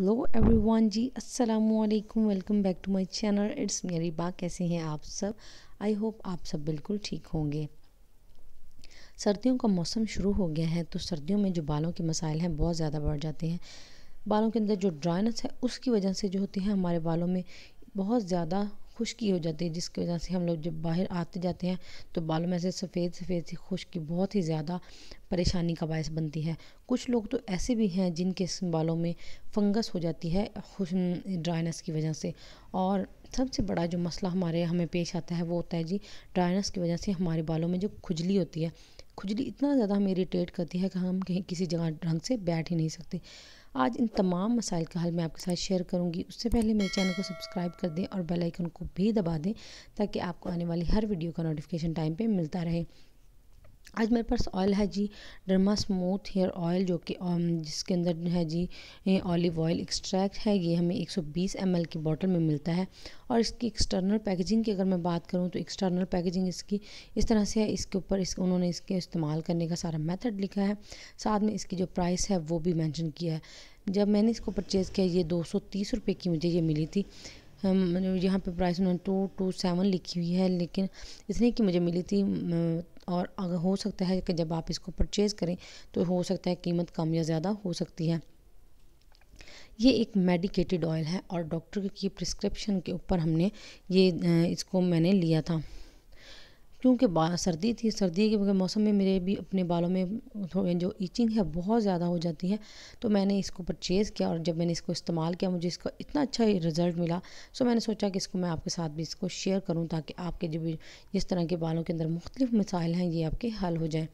hello everyone जी अस्सलाम वालेकुम welcome back to my channel it's मेरी बा कैसे हैं आप सब आई होप आप सब बिल्कुल ठीक होंगे सर्दियों का मौसम शुरू हो गया है तो सर्दियों में जो बालों के मसाइल हैं बहुत ज़्यादा बढ़ जाते हैं बालों के अंदर जो ड्राइनेस है उसकी वजह से जो होती है हमारे बालों में बहुत ज़्यादा खुश्की हो जाती है जिसकी वजह से हम लोग जब बाहर आते जाते हैं तो बालों में से सफ़ेद सफ़ेद सी खुश्की बहुत ही ज़्यादा परेशानी का बायस बनती है कुछ लोग तो ऐसे भी हैं जिनके बालों में फंगस हो जाती है खुश ड्राइनेस की वजह से और सबसे बड़ा जो मसला हमारे हमें पेश आता है वो होता है जी ड्राइनेस की वजह से हमारे बालों में जो खुजली होती है खुजली इतना ज़्यादा हमें इरीटेट करती है कि हम कहीं किसी जगह ढंग से बैठ ही नहीं सकते आज इन तमाम मसाइल का हल मैं आपके साथ शेयर करूँगी उससे पहले मेरे चैनल को सब्सक्राइब कर दें और बेल आइकन को भी दबा दें ताकि आपको आने वाली हर वीडियो का नोटिफिकेशन टाइम पे मिलता रहे आज मेरे पास ऑयल है G derma smooth hair oil जो कि um, जिसके अंदर है जी ऑलिव ऑयल एक्सट्रैक्ट है ये हमें 120 सौ की बोतल में मिलता है और इसकी एक्सटर्नल पैकेजिंग की अगर मैं बात करूं तो एक्सटर्नल पैकेजिंग इसकी इस तरह से है इसके ऊपर इस उन्होंने इसके इस्तेमाल करने का सारा मेथड लिखा है साथ में इसकी जो प्राइस है वो भी मैंशन किया है जब मैंने इसको परचेज़ किया ये दो सौ तीस रुपये की मुझे ये मिली थी मतलब यहाँ पे प्राइस उन्होंने टू टू सेवन लिखी हुई है लेकिन इसलिए कि मुझे मिली थी और अगर हो सकता है कि जब आप इसको परचेज़ करें तो हो सकता है कीमत कम या ज़्यादा हो सकती है ये एक मेडिकेटेड ऑयल है और डॉक्टर की प्रिस्क्रिप्शन के ऊपर हमने ये इसको मैंने लिया था क्योंकि सर्दी थी सर्दी के मौसम में मेरे भी अपने बालों में जो ईचिंग है बहुत ज़्यादा हो जाती है तो मैंने इसको परचेज़ किया और जब मैंने इसको इस्तेमाल किया मुझे इसका इतना अच्छा रिज़ल्ट मिला सो मैंने सोचा कि इसको मैं आपके साथ भी इसको शेयर करूँ ताकि आपके जो भी जिस तरह के बालों के अंदर मुख्तलिफ़ मसाइल हैं ये आपके हल हो जाएँ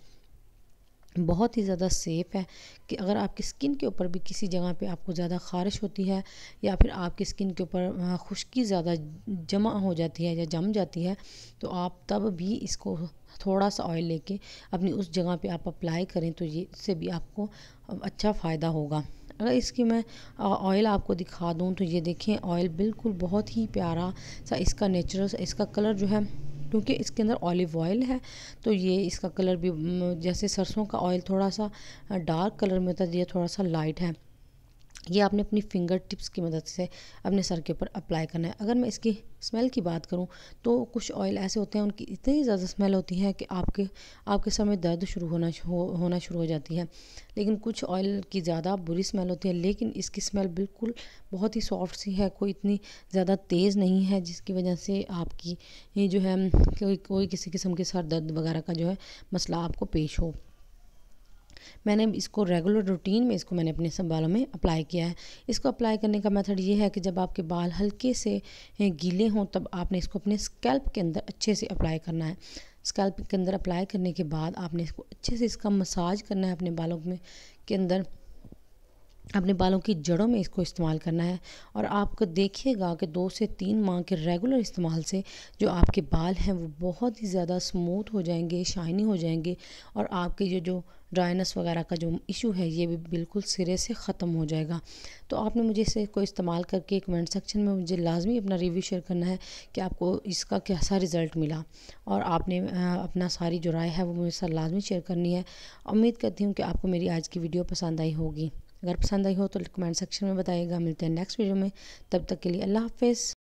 बहुत ही ज़्यादा सेफ़ है कि अगर आपकी स्किन के ऊपर भी किसी जगह पे आपको ज़्यादा ख़ारिश होती है या फिर आपकी स्किन के ऊपर खुश्की ज़्यादा जमा हो जाती है या जम जाती है तो आप तब भी इसको थोड़ा सा ऑयल लेके अपनी उस जगह पे आप अप्लाई करें तो ये इससे भी आपको अच्छा फ़ायदा होगा अगर इसकी मैं ऑयल आपको दिखा दूँ तो ये देखें ऑयल बिल्कुल बहुत ही प्यारा सा इसका नेचुरल इसका कलर जो है क्योंकि इसके अंदर ऑलिव ऑयल है तो ये इसका कलर भी जैसे सरसों का ऑयल थोड़ा सा डार्क कलर में होता है ये थोड़ा सा लाइट है ये आपने अपनी फिंगर टिप्स की मदद से अपने सर के ऊपर अप्लाई करना है अगर मैं इसकी स्मेल की बात करूं तो कुछ ऑयल ऐसे होते हैं उनकी इतनी ज़्यादा स्मेल होती है कि आपके आपके सर में दर्द शुरू होना हो, होना शुरू हो जाती है लेकिन कुछ ऑयल की ज़्यादा बुरी स्मेल होती है लेकिन इसकी स्मेल बिल्कुल बहुत ही सॉफ्ट सी है कोई इतनी ज़्यादा तेज़ नहीं है जिसकी वजह से आपकी जो है कोई कोई किसी किस्म के सर दर्द वगैरह का जो है मसला आपको पेश हो मैंने इसको रेगुलर रूटीन में इसको मैंने अपने सब बालों में अप्लाई किया है इसको अप्लाई करने का मेथड ये है कि जब आपके बाल हल्के से गीले हों तब आपने इसको अपने स्कैल्प के अंदर अच्छे से अप्लाई करना है स्कैल्प के अंदर अप्लाई करने के बाद आपने इसको अच्छे से इसका मसाज करना है अपने बालों में के अंदर अपने बालों की जड़ों में इसको इस्तेमाल करना है और आप देखिएगा कि दो से तीन माह के रेगुलर इस्तेमाल से जो आपके बाल हैं वो बहुत ही ज़्यादा स्मूथ हो जाएंगे शाइनी हो जाएंगे और आपके ये जो ड्राइनेस वगैरह का जो इशू है ये भी बिल्कुल सिरे से ख़त्म हो जाएगा तो आपने मुझे इसे को इस्तेमाल करके कमेंट सेक्शन में मुझे लाजमी अपना रिव्यू शेयर करना है कि आपको इसका कैसा रिज़ल्ट मिला और आपने अपना सारी जो राय है वो मेरे साथ लाजमी शेयर करनी है उम्मीद करती हूँ कि आपको मेरी आज की वीडियो पसंद आई होगी अगर पसंद आई हो तो कमेंट सेक्शन में बताइएगा मिलते हैं नेक्स्ट वीडियो में तब तक के लिए अल्लाह हाफिज़